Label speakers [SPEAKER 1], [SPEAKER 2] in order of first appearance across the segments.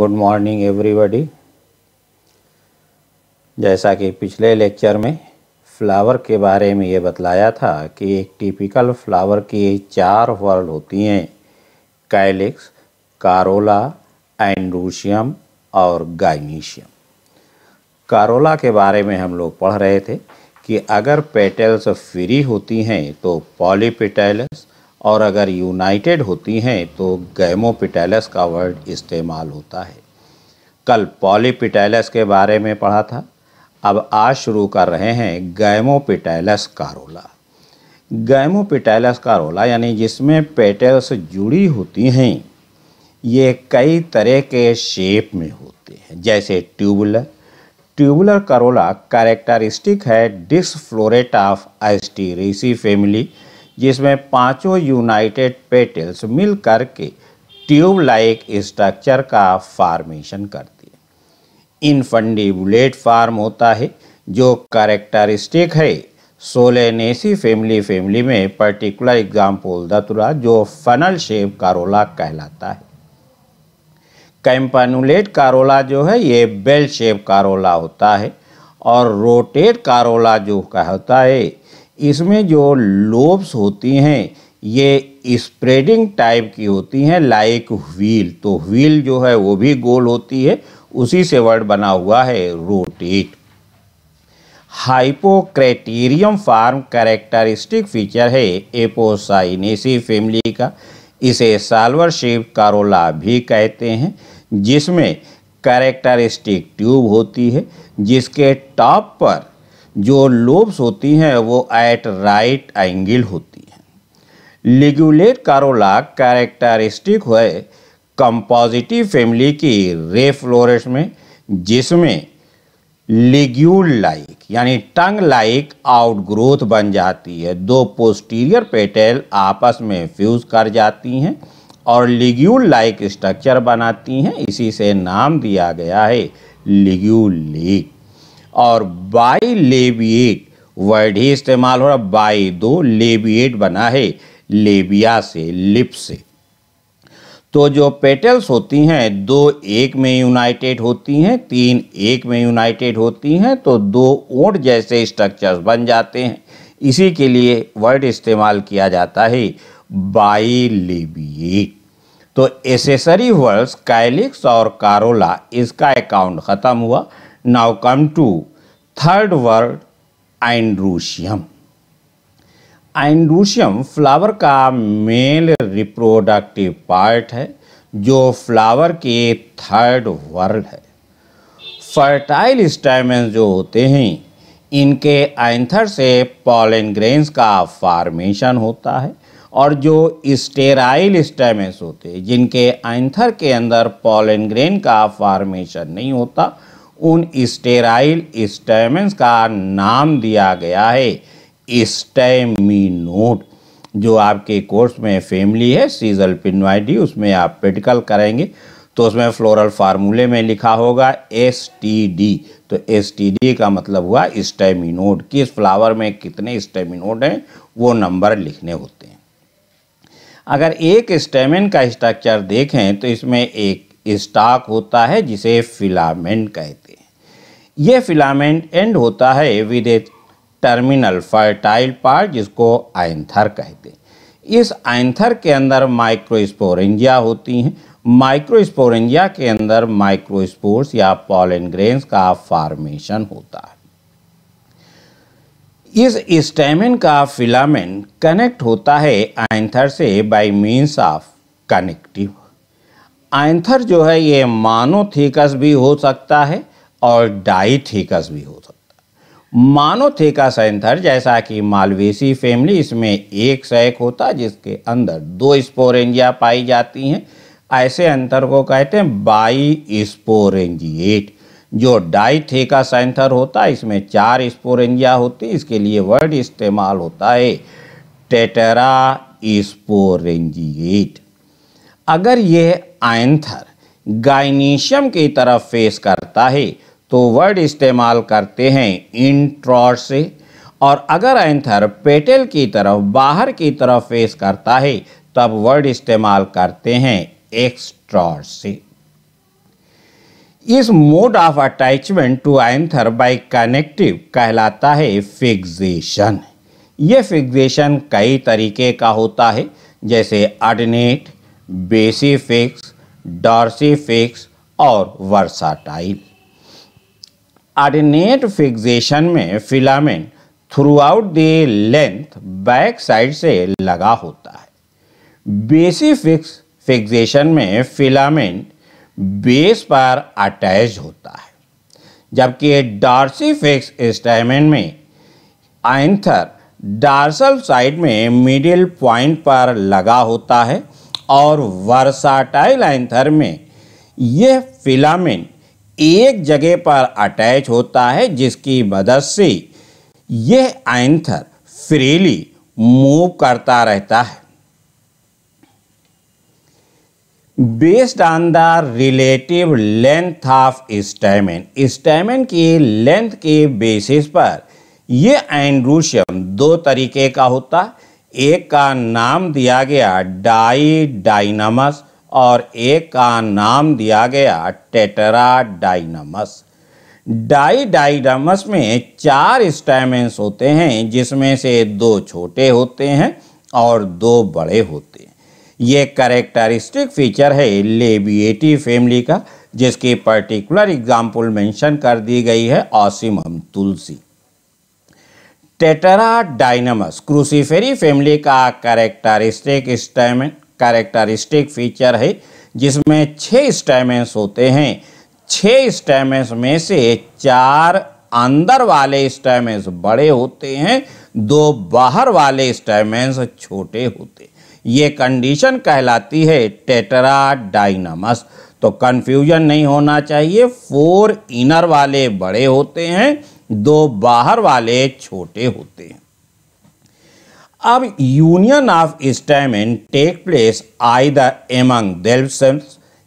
[SPEAKER 1] good morning everybody जैसा कि पिछले लेक्चर में फ्लावर के बारे में ये बतलाया था कि एक टिपिकल फ्लावर की चार वर्ल्ड होती हैं कैलिक्स कारोला एंडूशियम और गाइनीशियम कारोला के बारे में हम लोग पढ़ रहे थे कि अगर पेटल्स फ्री होती हैं तो पॉलीपिटेलस और अगर यूनाइटेड होती हैं तो गैमोपिटैलस का वर्ड इस्तेमाल होता है कल पॉलीपिटैलस के बारे में पढ़ा था अब आज शुरू कर रहे हैं गैमोपिटैलस कारोला गैमोपिटैलस कारोला यानी जिसमें पेटल्स जुड़ी होती हैं ये कई तरह के शेप में होते हैं जैसे ट्यूबुलर ट्यूबुलर करोला कैरेक्टरिस्टिक है डिसफ्लोरेट ऑफ एस्टीरेसी फैमिली जिसमें पांचों यूनाइटेड पेटल्स मिल करके ट्यूब लाइक स्ट्रक्चर का फॉर्मेशन करती है इनफंडिबुलेट फार्म होता है जो करेक्टरिस्टिक है सोलेनेसी फैमिली फैमिली में पर्टिकुलर एग्जाम्पल दतुरा जो फनल शेप कारोला कहलाता है कैंपनुलेट कारोला जो है ये बेल शेप कारोला होता है और रोटेट कारोला जो कहता है इसमें जो लोब्स होती हैं ये स्प्रेडिंग टाइप की होती हैं लाइक व्हील तो व्हील जो है वो भी गोल होती है उसी से वर्ड बना हुआ है rotate hypocrateriform form characteristic feature है एपोसाइनेसी फैमिली का इसे साल्वर शेप कारोला भी कहते हैं जिसमें कैरेक्टरिस्टिक ट्यूब होती है जिसके टॉप पर जो लोब्स होती हैं वो एट राइट एंगल होती हैं लिगुलेट कारोलाक कैरेक्टरिस्टिक है कंपोजिटिव फैमिली की रेफ्लोरेस में जिसमें लिग्यूल लाइक यानी टंग लाइक आउटग्रोथ बन जाती है दो पोस्टीरियर पेटेल आपस में फ्यूज कर जाती हैं और लिग्यूल लाइक स्ट्रक्चर बनाती हैं इसी से नाम दिया गया है लिग्यूलेट और बाई लेबिएट वर्ड ही इस्तेमाल हो रहा बाई दो लेबिएट बना है लेबिया से लिप से तो जो पेटल्स होती हैं दो एक में यूनाइटेड होती हैं तीन एक में यूनाइटेड होती हैं तो दो ओट जैसे स्ट्रक्चर्स बन जाते हैं इसी के लिए वर्ड इस्तेमाल किया जाता है बाई बाइलेबिएट तो एसेसरी वर्ड्स कैलिक्स और कारोला इसका अकाउंट ख़त्म हुआ Now come to third word androecium androecium flower का मेल रिप्रोडक्टिव पार्ट है जो फ्लावर के थर्ड वर्ल्ड है फर्टाइल स्टैमेंस जो होते हैं इनके आंथर से पॉलन ग्रेन्स का फॉर्मेशन होता है और जो स्टेराइल स्टैमेंस होते हैं जिनके आंथर के अंदर पॉलन ग्रेन का फॉर्मेशन नहीं होता उन स्टेराइल स्टेमेंस का नाम दिया गया है स्टेमिनोड जो आपके कोर्स में फैमिली है सीजल पिनवाइडी उसमें आप पेटिकल करेंगे तो उसमें फ्लोरल फार्मूले में लिखा होगा एस टी डी तो एस टी डी का मतलब हुआ स्टेमिनोड किस फ्लावर में कितने स्टेमिनोड हैं वो नंबर लिखने होते हैं अगर एक स्टेमिन का स्ट्रक्चर देखें तो इसमें एक स्टॉक होता है जिसे फिलामेंट कहते हैं यह फिलामेंट एंड होता है with a terminal fertile part जिसको आयंथर कहते हैं इस आयंथर के अंदर माइक्रोस्पोरेंजिया होती हैं माइक्रोस्पोरेंजिया के अंदर माइक्रोस्पोर्स या पॉलन ग्रेन्स का फॉर्मेशन होता है इस स्टेमिन का फिलामेंट कनेक्ट होता है आयंथर से by means of connective anther जो है ये मानोथीकस भी हो सकता है और डाइथीकस भी हो सकता है मानोथेकस एंथर जैसा कि मालवेसी फैमिली इसमें एक सैक होता है जिसके अंदर दो स्पोरेंजिया पाई जाती हैं ऐसे अंतर को कहते हैं बाई स्पोरेंजिएट जो डाइथेकस एंथर होता है इसमें चार स्पोरेंजिया होती है इसके लिए वर्ड इस्तेमाल होता है टेटरा स्पोरेंजिएट अगर यह आयंथर गाइनीशियम की तरफ फेस करता है तो वर्ड इस्तेमाल करते हैं इंट्रॉड से और अगर एंथर पेटल की तरफ बाहर की तरफ फेस करता है तब वर्ड इस्तेमाल करते हैं एक्सट्रॉड से इस mode of attachment to anther by connective कहलाता है फिक्सेशन ये फिक्सेशन कई तरीके का होता है जैसे अडनेट बेसिफिक्स डॉर्सी फिक्स और वर्साटाइल आर्डिनेट फिक्सेशन में filament throughout the length back side से लगा होता है बेसी फिक्स फिक्सेशन में फिलामेंट बेस पर अटैच होता है जबकि डार्सी फिक्स स्टेमेंट में आंथर डार्सल साइड में मिडिल पॉइंट पर लगा होता है और वर्साटाइल एंथर में यह फिलामेंट एक जगह पर अटैच होता है जिसकी मदद से यह एंथर फ्रीली मूव करता रहता है based on the relative length of stamen stamen की लेंथ के बेसिस पर यह एंड्रूशियम दो तरीके का होता है एक का नाम दिया गया डाई डाइनमस और एक का नाम दिया गया टेटरा डाइनमस डाई डाइनमस में चार स्टैमेंस होते हैं जिसमें से दो छोटे होते हैं और दो बड़े होते हैं ये करेक्टरिस्टिक फीचर है लेबिएटी फैमिली का जिसकी पर्टिकुलर एग्जाम्पल मेंशन कर दी गई है ऑसिमम तुलसी टेटरा डाइनमस क्रूसीफेरी फैमिली का कैरेक्टरिस्टिक स्टैमेन कैरेक्टरिस्टिक फीचर है जिसमें छः स्टैमेंस होते हैं छः स्टैमेंस में से चार अंदर वाले स्टैमेंस बड़े होते हैं दो बाहर वाले स्टैमेंस छोटे होते हैं ये कंडीशन कहलाती है टेटरा डायनमस तो कन्फ्यूजन नहीं होना चाहिए फोर इनर वाले बड़े होते हैं दो बाहर वाले छोटे होते हैं अब union of stamen take place the among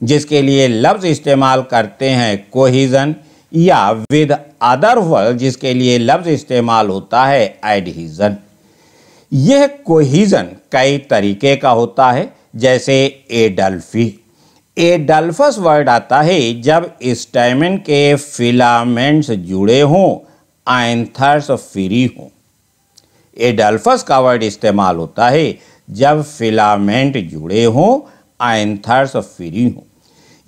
[SPEAKER 1] जिसके लिए लफ्ज़ इस्तेमाल करते हैं कोहिजन या विद अदर वर्ड जिसके लिए लफ्ज़ इस्तेमाल होता है एडहीजन यह कोहिजन कई तरीके का होता है जैसे एडल्फी एडल्फस वर्ड आता है जब स्टेमिन के फिलामेंट्स जुड़े हों आयंथर्स फ्री हो एडल्फस का वर्ड इस्तेमाल होता है जब फिलामेंट जुड़े हों आयंथर्स फ्री हो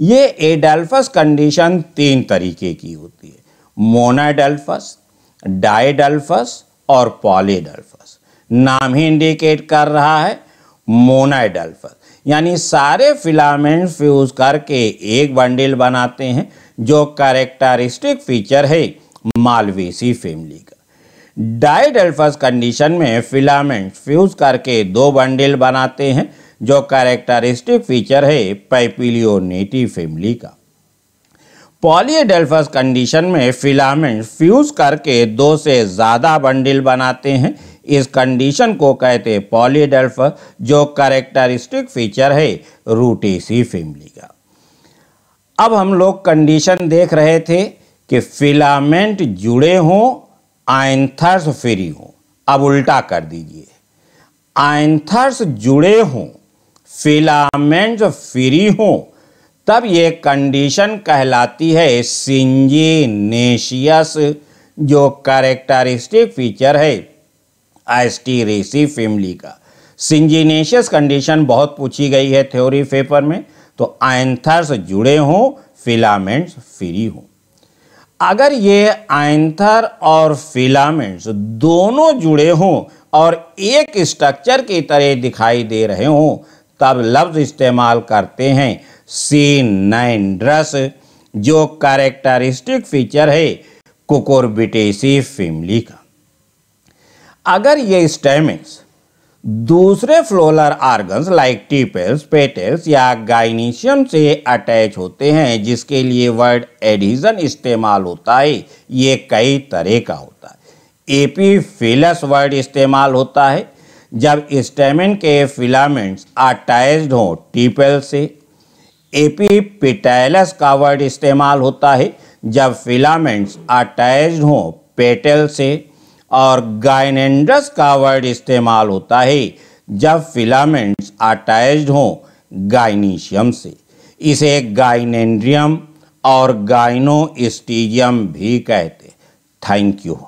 [SPEAKER 1] ये एडल्फस कंडीशन तीन तरीके की होती है मोनाडल्फस डाइडल्फस और पॉलीडल्फस नाम ही इंडिकेट कर रहा है मोनाडल्फस यानी सारे फिलामेंट फ्यूज करके एक बंडल बनाते हैं जो कैरेक्टरिस्टिक फीचर है मालवेसी फैमिली का डाइडल्फस कंडीशन में फिलामेंट फ्यूज करके दो बंडल बनाते हैं जो कैरेक्टरिस्टिक फीचर है पैपिलियोनेटी फैमिली का पॉलीडल्फस कंडीशन में फिलामेंट फ्यूज करके दो से ज़्यादा बंडल बनाते हैं इस कंडीशन को कहते हैं पॉलीडल्फस जो कैरेक्टरिस्टिक फीचर है रूटेसी फैमिली का अब हम लोग कंडीशन देख रहे थे कि फिलामेंट जुड़े हों आयंथर्स फ्री हों अब उल्टा कर दीजिए आयंथर्स जुड़े हों फिलामेंट्स फ्री हों तब ये कंडीशन कहलाती है सिंजीनेशियस जो कैरेक्टरिस्टिक फीचर है एस्टीरेसी फैमिली का सिंजीनेशियस कंडीशन बहुत पूछी गई है थ्योरी पेपर में तो आयंथर्स जुड़े हों फिलामेंट्स फ्री हों अगर ये आयंथर और फिलामेंट्स दोनों जुड़े हों और एक स्ट्रक्चर की तरह दिखाई दे रहे हों तब लफ्ज़ इस्तेमाल करते हैं सी नाइन ड्रस जो कैरेक्टरिस्टिक फीचर है कुकुरबिटेसी फैमिली का अगर ये स्टेमेंट्स दूसरे फ्लोलर आर्गन्स लाइक टीपेल्स पेटेल्स या गाइनीशियम से अटैच होते हैं जिसके लिए वर्ड एडिजन इस्तेमाल होता है ये कई तरह का होता है एपीफिलस वर्ड इस्तेमाल होता है जब स्टेमिन के फिलामेंट्स अटैच्ड हों टीपेल से एपीपिटैलस का वर्ड इस्तेमाल होता है जब फिलामेंट्स अटैच्ड हों पेटेल से और गाइनेंड्रस का वर्ड इस्तेमाल होता है जब फिलामेंट्स अटैच्ड हों गाइनीशियम से इसे गाइनेंड्रियम और गाइनोस्टीजियम भी कहते थैंक यू